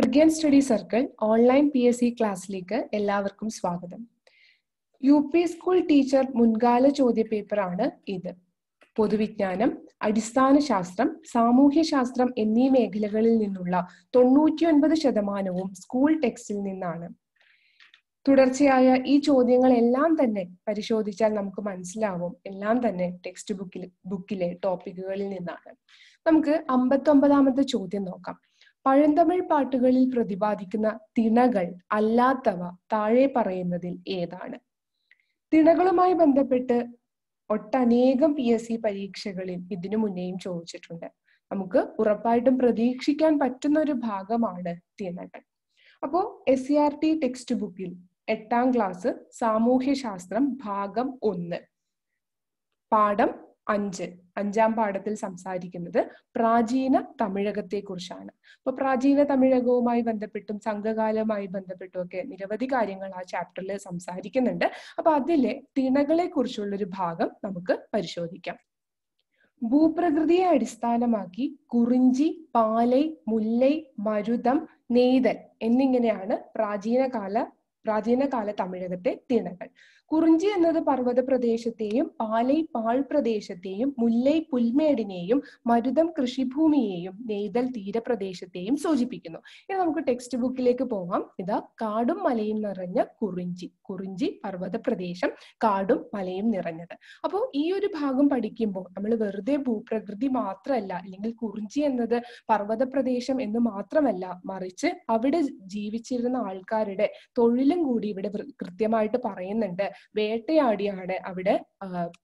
പ്രിഗ്യൻ study circle online P S C ക്ലാസ്സിലേക്ക് എല്ലാവർക്കും സ്വാഗതം യു പി സ്കൂൾ ടീച്ചർ മുൻകാല ആണ് ഇത് പൊതുവിജ്ഞാനം അടിസ്ഥാന ശാസ്ത്രം സാമൂഹ്യ ശാസ്ത്രം എന്നീ മേഖലകളിൽ നിന്നുള്ള തൊണ്ണൂറ്റിയൊൻപത് ശതമാനവും സ്കൂൾ ടെക്സ്റ്റിൽ നിന്നാണ് തുടർച്ചയായ ഈ ചോദ്യങ്ങൾ എല്ലാം തന്നെ പരിശോധിച്ചാൽ നമുക്ക് മനസ്സിലാവും എല്ലാം തന്നെ ടെക്സ്റ്റ് ബുക്കിൽ ബുക്കിലെ ടോപ്പിക്കുകളിൽ നിന്നാണ് നമുക്ക് അമ്പത്തൊമ്പതാമത്തെ ചോദ്യം നോക്കാം പഴന്തമിഴ് പാട്ടുകളിൽ പ്രതിപാദിക്കുന്ന തിണകൾ അല്ലാത്തവ താഴെ പറയുന്നതിൽ ഏതാണ് തിണകളുമായി ബന്ധപ്പെട്ട് ഒട്ടനേകം പി എസ് സി പരീക്ഷകളിൽ ഇതിനു മുന്നേയും ചോദിച്ചിട്ടുണ്ട് നമുക്ക് ഉറപ്പായിട്ടും പ്രതീക്ഷിക്കാൻ പറ്റുന്ന ഒരു ഭാഗമാണ് തിണകൾ അപ്പോൾ S C R T text ബുക്കിൽ എട്ടാം ക്ലാസ് സാമൂഹ്യശാസ്ത്രം ഭാഗം ഒന്ന് പാഠം അഞ്ച് അഞ്ചാം പാഠത്തിൽ സംസാരിക്കുന്നത് പ്രാചീന കുറിച്ചാണ് അപ്പോൾ പ്രാചീന തമിഴകവുമായി ബന്ധപ്പെട്ടും സംഘകാലവുമായി ബന്ധപ്പെട്ടും ഒക്കെ നിരവധി കാര്യങ്ങൾ ആ ചാപ്റ്ററിൽ സംസാരിക്കുന്നുണ്ട് അപ്പോൾ അതിലെ തിണകളെ കുറിച്ചുള്ളൊരു ഭാഗം നമുക്ക് പരിശോധിക്കാം ഭൂപ്രകൃതിയെ അടിസ്ഥാനമാക്കി കുറിഞ്ചി പാലൈ മുല്ലൈ മരുതം നെയ്തൽ എന്നിങ്ങനെയാണ് പ്രാചീനകാല പ്രാചീനകാല തമിഴകത്തെ തിണകൾ കുറിഞ്ചി എന്നത് പർവ്വത പ്രദേശത്തെയും പാലൈ പാൾ പ്രദേശത്തെയും മുല്ലൈ പുൽമേടിനെയും മരുതം കൃഷിഭൂമിയെയും നെയ്തൽ തീരപ്രദേശത്തെയും സൂചിപ്പിക്കുന്നു ഇനി നമുക്ക് ടെക്സ്റ്റ് ബുക്കിലേക്ക് പോകാം ഇതാ കാടും മലയും നിറഞ്ഞ കുറിഞ്ചി കുറിഞ്ചി പർവ്വത പ്രദേശം കാടും മലയും നിറഞ്ഞത് അപ്പോൾ ഈ ഒരു ഭാഗം പഠിക്കുമ്പോൾ നമ്മൾ വെറുതെ ഭൂപ്രകൃതി മാത്രമല്ല അല്ലെങ്കിൽ കുറിഞ്ചി എന്നത് പർവ്വത പ്രദേശം എന്ന് മാത്രമല്ല മറിച്ച് അവിടെ ജീവിച്ചിരുന്ന ആൾക്കാരുടെ തൊഴിലും കൂടി ഇവിടെ കൃത്യമായിട്ട് പറയുന്നുണ്ട് വേട്ടയാടിയാണ് അവിടെ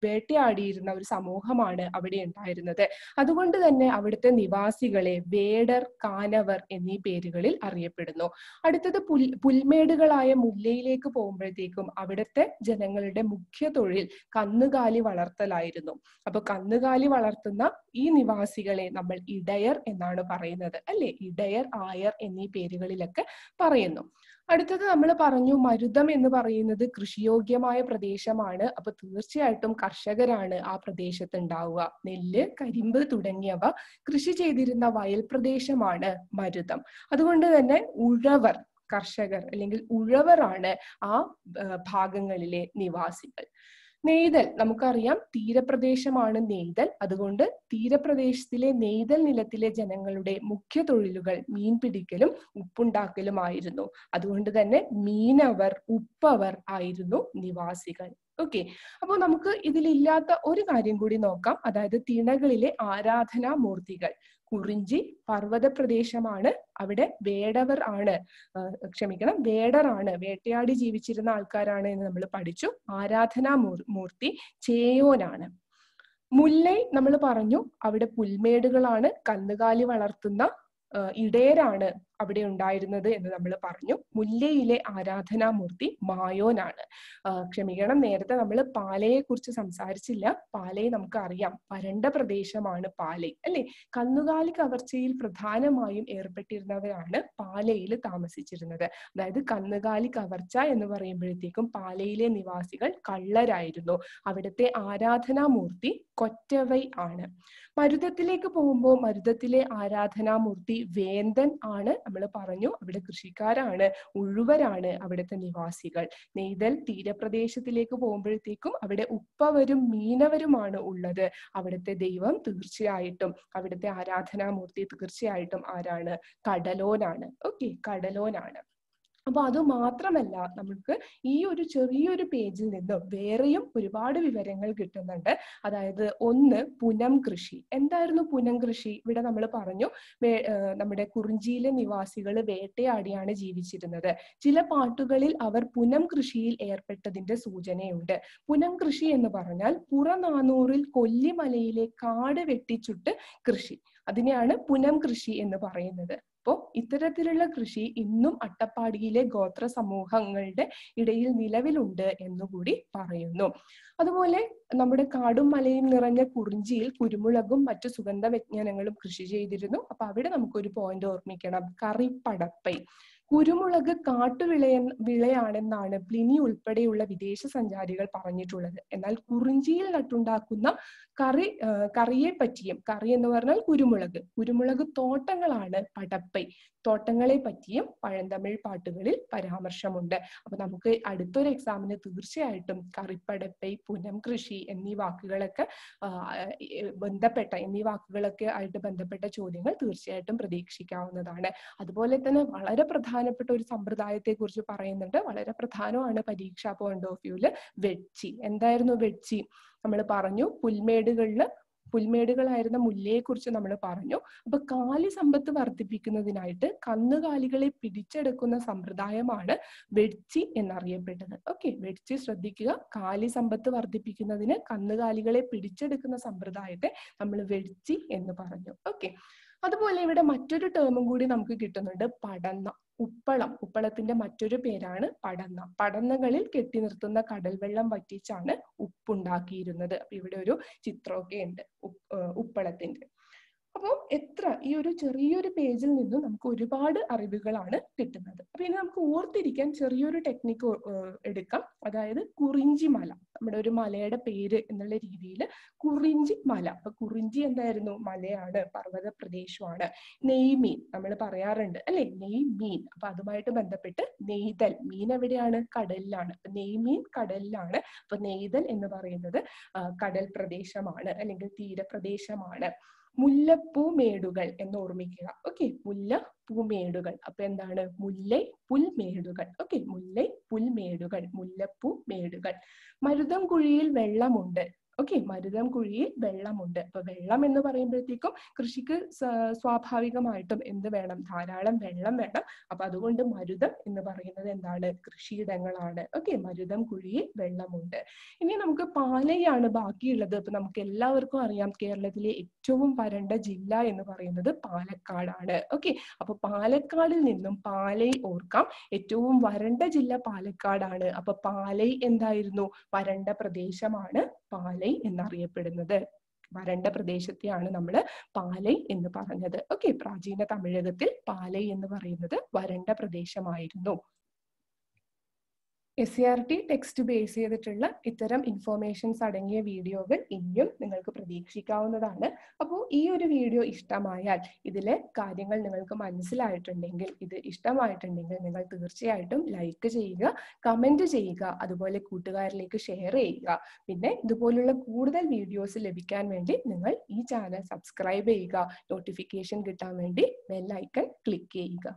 വേട്ടയാടിയിരുന്ന ഒരു സമൂഹമാണ് അവിടെ ഉണ്ടായിരുന്നത് അതുകൊണ്ട് തന്നെ അവിടുത്തെ നിവാസികളെ വേടർ കാനവർ എന്നീ പേരുകളിൽ അറിയപ്പെടുന്നു അടുത്തത് പുൽ പുൽമേടുകളായ മുല്ലയിലേക്ക് പോകുമ്പോഴത്തേക്കും അവിടുത്തെ ജനങ്ങളുടെ മുഖ്യ തൊഴിൽ കന്നുകാലി വളർത്തലായിരുന്നു അപ്പൊ കന്നുകാലി വളർത്തുന്ന ഈ നിവാസികളെ നമ്മൾ ഇടയർ എന്നാണ് പറയുന്നത് അല്ലെ ഇടയർ ആയർ എന്നീ പേരുകളിലൊക്കെ പറയുന്നു അടുത്തത് നമ്മൾ പറഞ്ഞു മരുതം എന്ന് പറയുന്നത് കൃഷിയോഗ്യമായ പ്രദേശമാണ് അപ്പൊ തീർച്ചയായിട്ടും കർഷകരാണ് ആ പ്രദേശത്ത് ഉണ്ടാവുക നെല്ല് കരിമ്പ് തുടങ്ങിയവ കൃഷി ചെയ്തിരുന്ന വയൽ പ്രദേശമാണ് മരുതം അതുകൊണ്ട് തന്നെ ഉഴവർ കർഷകർ അല്ലെങ്കിൽ ഉഴവറാണ് ആ ഭാഗങ്ങളിലെ നിവാസികൾ നെയ്തൽ നമുക്കറിയാം തീരപ്രദേശമാണ് നെയ്തൽ അതുകൊണ്ട് തീരപ്രദേശത്തിലെ നെയ്തൽ നിലത്തിലെ ജനങ്ങളുടെ മുഖ്യ തൊഴിലുകൾ മീൻ പിടിക്കലും ഉപ്പുണ്ടാക്കലുമായിരുന്നു അതുകൊണ്ട് തന്നെ മീനവർ ഉപ്പവർ ആയിരുന്നു നിവാസികൾ ഓക്കെ അപ്പോൾ നമുക്ക് ഇതിലില്ലാത്ത ഒരു കാര്യം കൂടി നോക്കാം അതായത് തിണകളിലെ ആരാധനാ മൂർത്തികൾ കുറിഞ്ചി പർവ്വത പ്രദേശമാണ് അവിടെ വേടവർ ആണ് ക്ഷമിക്കണം വേടറാണ് വേട്ടയാടി ജീവിച്ചിരുന്ന ആൾക്കാരാണ് എന്ന് നമ്മൾ പഠിച്ചു ആരാധനാ മൂർത്തി ചേയോനാണ് മുല്ലൈ നമ്മൾ പറഞ്ഞു അവിടെ പുൽമേടുകളാണ് കന്നുകാലി വളർത്തുന്ന ഇടയരാണ് അവിടെ ഉണ്ടായിരുന്നത് എന്ന് നമ്മൾ പറഞ്ഞു മുല്ലയിലെ ആരാധനാമൂർത്തി മായോനാണ് ക്ഷമിക്കണം നേരത്തെ നമ്മൾ പാലയെ കുറിച്ച് സംസാരിച്ചില്ല പാലയെ നമുക്ക് അറിയാം വരണ്ട പ്രദേശമാണ് പാലൈ അല്ലെ കന്നുകാലി കവർച്ചയിൽ പ്രധാനമായും ഏർപ്പെട്ടിരുന്നവരാണ് പാലയിൽ താമസിച്ചിരുന്നത് അതായത് കന്നുകാലി കവർച്ച എന്ന് പറയുമ്പോഴത്തേക്കും പാലയിലെ നിവാസികൾ കള്ളരായിരുന്നു അവിടുത്തെ ആരാധനാമൂർത്തി കൊറ്റവൈ ആണ് മരുതത്തിലേക്ക് പോകുമ്പോൾ മരുതത്തിലെ ആരാധനാമൂർത്തി വേന്ദൻ ആണ് നമ്മൾ പറഞ്ഞു അവിടെ കൃഷിക്കാരാണ് ഉഴുവരാണ് അവിടുത്തെ നിവാസികൾ നെയ്തൽ തീരപ്രദേശത്തിലേക്ക് പോകുമ്പോഴത്തേക്കും അവിടെ ഉപ്പവരും മീനവരുമാണ് ഉള്ളത് അവിടുത്തെ ദൈവം തീർച്ചയായിട്ടും അവിടുത്തെ ആരാധനാമൂർത്തി തീർച്ചയായിട്ടും ആരാണ് കടലോനാണ് ഓക്കെ കടലോനാണ് അപ്പൊ അത് മാത്രമല്ല നമുക്ക് ഈ ഒരു ചെറിയൊരു പേജിൽ നിന്നും വേറെയും ഒരുപാട് വിവരങ്ങൾ കിട്ടുന്നുണ്ട് അതായത് ഒന്ന് പുനം കൃഷി എന്തായിരുന്നു പുനം കൃഷി ഇവിടെ നമ്മൾ പറഞ്ഞു നമ്മുടെ കുറിഞ്ചിയിലെ നിവാസികൾ വേട്ടയാടിയാണ് ജീവിച്ചിരുന്നത് ചില പാട്ടുകളിൽ അവർ പുനം കൃഷിയിൽ ഏർപ്പെട്ടതിന്റെ സൂചനയുണ്ട് പുനം കൃഷി എന്ന് പറഞ്ഞാൽ പുറനാനൂറിൽ കൊല്ലിമലയിലെ കാട് വെട്ടിച്ചുട്ട് കൃഷി അതിനെയാണ് പുനം കൃഷി എന്ന് പറയുന്നത് അപ്പോൾ ഇത്തരത്തിലുള്ള കൃഷി ഇന്നും അട്ടപ്പാടിയിലെ ഗോത്ര സമൂഹങ്ങളുടെ ഇടയിൽ നിലവിലുണ്ട് എന്നുകൂടി പറയുന്നു അതുപോലെ നമ്മുടെ കാടും മലയും നിറഞ്ഞ കുറിഞ്ചിയിൽ കുരുമുളകും മറ്റു സുഗന്ധ വ്യജ്ഞാനങ്ങളും കൃഷി ചെയ്തിരുന്നു അപ്പൊ അവിടെ നമുക്കൊരു പോയിന്റ് ഓർമ്മിക്കണം കറിപ്പടപ്പൈ കുരുമുളക് കാട്ടുവിളയ വിളയാണെന്നാണ് പ്ലിനി ഉൾപ്പെടെയുള്ള വിദേശ സഞ്ചാരികൾ പറഞ്ഞിട്ടുള്ളത് എന്നാൽ കുറിഞ്ചിയിൽ നട്ടുണ്ടാക്കുന്ന കറി കറിയെ പറ്റിയും കറി എന്ന് പറഞ്ഞാൽ കുരുമുളക് കുരുമുളക് തോട്ടങ്ങളാണ് പടപ്പൈ തോട്ടങ്ങളെ പറ്റിയും പഴന്തമിഴ് പാട്ടുകളിൽ പരാമർശമുണ്ട് അപ്പൊ നമുക്ക് അടുത്തൊരു എക്സാമിന് തീർച്ചയായിട്ടും കറിപ്പടപ്പൈ പുനം കൃഷി എന്നീ വാക്കുകളൊക്കെ ബന്ധപ്പെട്ട എന്നീ വാക്കുകളൊക്കെ ആയിട്ട് ബന്ധപ്പെട്ട ചോദ്യങ്ങൾ തീർച്ചയായിട്ടും പ്രതീക്ഷിക്കാവുന്നതാണ് അതുപോലെ തന്നെ വളരെ പ്രധാനപ്പെട്ട ഒരു സമ്പ്രദായത്തെ കുറിച്ച് പറയുന്നുണ്ട് വളരെ പ്രധാനമാണ് പരീക്ഷാ പോയിന്റ് ഓഫ് വ്യൂല് വെച്ചി എന്തായിരുന്നു വെച്ചി നമ്മൾ പറഞ്ഞു പുൽമേടുകളിൽ പുൽമേടുകളായിരുന്ന മുല്ലയെക്കുറിച്ച് നമ്മൾ പറഞ്ഞു അപ്പൊ കാലി സമ്പത്ത് വർദ്ധിപ്പിക്കുന്നതിനായിട്ട് കന്നുകാലികളെ പിടിച്ചെടുക്കുന്ന സമ്പ്രദായമാണ് വെഡ്ചി എന്നറിയപ്പെട്ടത് ഓക്കെ വെഡ്ചി ശ്രദ്ധിക്കുക കാലി സമ്പത്ത് വർദ്ധിപ്പിക്കുന്നതിന് കന്നുകാലികളെ പിടിച്ചെടുക്കുന്ന സമ്പ്രദായത്തെ നമ്മൾ വെഡ്ചി എന്ന് പറഞ്ഞു ഓക്കെ അതുപോലെ ഇവിടെ മറ്റൊരു ടേമും കൂടി നമുക്ക് കിട്ടുന്നുണ്ട് പടന്ന ഉപ്പളം ഉപ്പളത്തിന്റെ മറ്റൊരു പേരാണ് പടന്ന പടന്നകളിൽ കെട്ടി നിർത്തുന്ന കടൽ വെള്ളം വറ്റിച്ചാണ് ഉപ്പുണ്ടാക്കിയിരുന്നത് അപ്പൊ ഇവിടെ ഒരു ചിത്രമൊക്കെ ഉണ്ട് ഉപ്പളത്തിന്റെ അപ്പോൾ എത്ര ഈ ഒരു ചെറിയൊരു പേജിൽ നിന്നും നമുക്ക് ഒരുപാട് അറിവുകളാണ് കിട്ടുന്നത് അപ്പൊ ഇനി നമുക്ക് ഓർത്തിരിക്കാൻ ചെറിയൊരു ടെക്നിക്ക് എടുക്കാം അതായത് കുറിഞ്ചി മല നമ്മുടെ ഒരു മലയുടെ പേര് എന്നുള്ള രീതിയിൽ കുറിഞ്ചി മല അപ്പൊ കുറിഞ്ചി എന്തായിരുന്നു മലയാണ് പർവ്വത പ്രദേശമാണ് നെയ്മീൻ നമ്മൾ പറയാറുണ്ട് അല്ലെ നെയ്മീൻ അപ്പൊ അതുമായിട്ട് ബന്ധപ്പെട്ട് നെയ്തൽ മീൻ എവിടെയാണ് കടലിലാണ് അപ്പൊ നെയ്മീൻ കടലിലാണ് അപ്പൊ നെയ്തൽ എന്ന് പറയുന്നത് കടൽ പ്രദേശമാണ് അല്ലെങ്കിൽ തീരപ്രദേശമാണ് മുല്ലപ്പൂമേടുകൾ എന്ന് ഓർമ്മിക്കുക ഓക്കെ മുല്ല പൂമേടുകൾ അപ്പൊ എന്താണ് മുല്ലൈ പുൽമേടുകൾ ഓക്കെ മുല്ലൈ പുൽമേടുകൾ മുല്ലപ്പൂ മേടുകൾ മരുതം കുഴിയിൽ വെള്ളമുണ്ട് ഓക്കെ മരുതം കുഴിയിൽ വെള്ളമുണ്ട് അപ്പൊ വെള്ളം എന്ന് പറയുമ്പോഴത്തേക്കും കൃഷിക്ക് സ്വാഭാവികമായിട്ടും എന്ത് വേണം ധാരാളം വെള്ളം വേണം അപ്പൊ അതുകൊണ്ട് മരുതം എന്ന് പറയുന്നത് എന്താണ് കൃഷിയിടങ്ങളാണ് ഓക്കെ മരുതം കുഴിയിൽ വെള്ളമുണ്ട് ഇനി നമുക്ക് പാലയാണ് ബാക്കിയുള്ളത് അപ്പൊ നമുക്ക് എല്ലാവർക്കും അറിയാം കേരളത്തിലെ ഏറ്റവും വരണ്ട ജില്ല എന്ന് പറയുന്നത് പാലക്കാടാണ് ഓക്കെ അപ്പൊ പാലക്കാടിൽ നിന്നും പാലൈ ഓർക്കാം ഏറ്റവും വരണ്ട ജില്ല പാലക്കാടാണ് അപ്പൊ പാലൈ എന്തായിരുന്നു വരണ്ട പ്രദേശമാണ് പാലൈ പാലൈ എന്നറിയപ്പെടുന്നത് വരണ്ട പ്രദേശത്തെയാണ് നമ്മൾ പാലൈ എന്ന് പറഞ്ഞത് ഓക്കെ പ്രാചീന തമിഴകത്തിൽ പാലൈ എന്ന് പറയുന്നത് വരണ്ട പ്രദേശമായിരുന്നു S C R T text base ചെയ്തിട്ടുള്ള ഇത്തരം ഇൻഫോർമേഷൻസ് അടങ്ങിയ വീഡിയോകൾ ഇനിയും നിങ്ങൾക്ക് പ്രതീക്ഷിക്കാവുന്നതാണ് അപ്പോൾ ഈ ഒരു വീഡിയോ ഇഷ്ടമായാൽ ഇതിലെ കാര്യങ്ങൾ നിങ്ങൾക്ക് മനസ്സിലായിട്ടുണ്ടെങ്കിൽ ഇത് ഇഷ്ടമായിട്ടുണ്ടെങ്കിൽ നിങ്ങൾ തീർച്ചയായിട്ടും ലൈക്ക് ചെയ്യുക കമൻറ്റ് ചെയ്യുക അതുപോലെ കൂട്ടുകാരിലേക്ക് ഷെയർ ചെയ്യുക പിന്നെ ഇതുപോലുള്ള കൂടുതൽ വീഡിയോസ് ലഭിക്കാൻ വേണ്ടി നിങ്ങൾ ഈ ചാനൽ സബ്സ്ക്രൈബ് ചെയ്യുക നോട്ടിഫിക്കേഷൻ കിട്ടാൻ വേണ്ടി ബെല്ലൈക്കൺ ക്ലിക്ക് ചെയ്യുക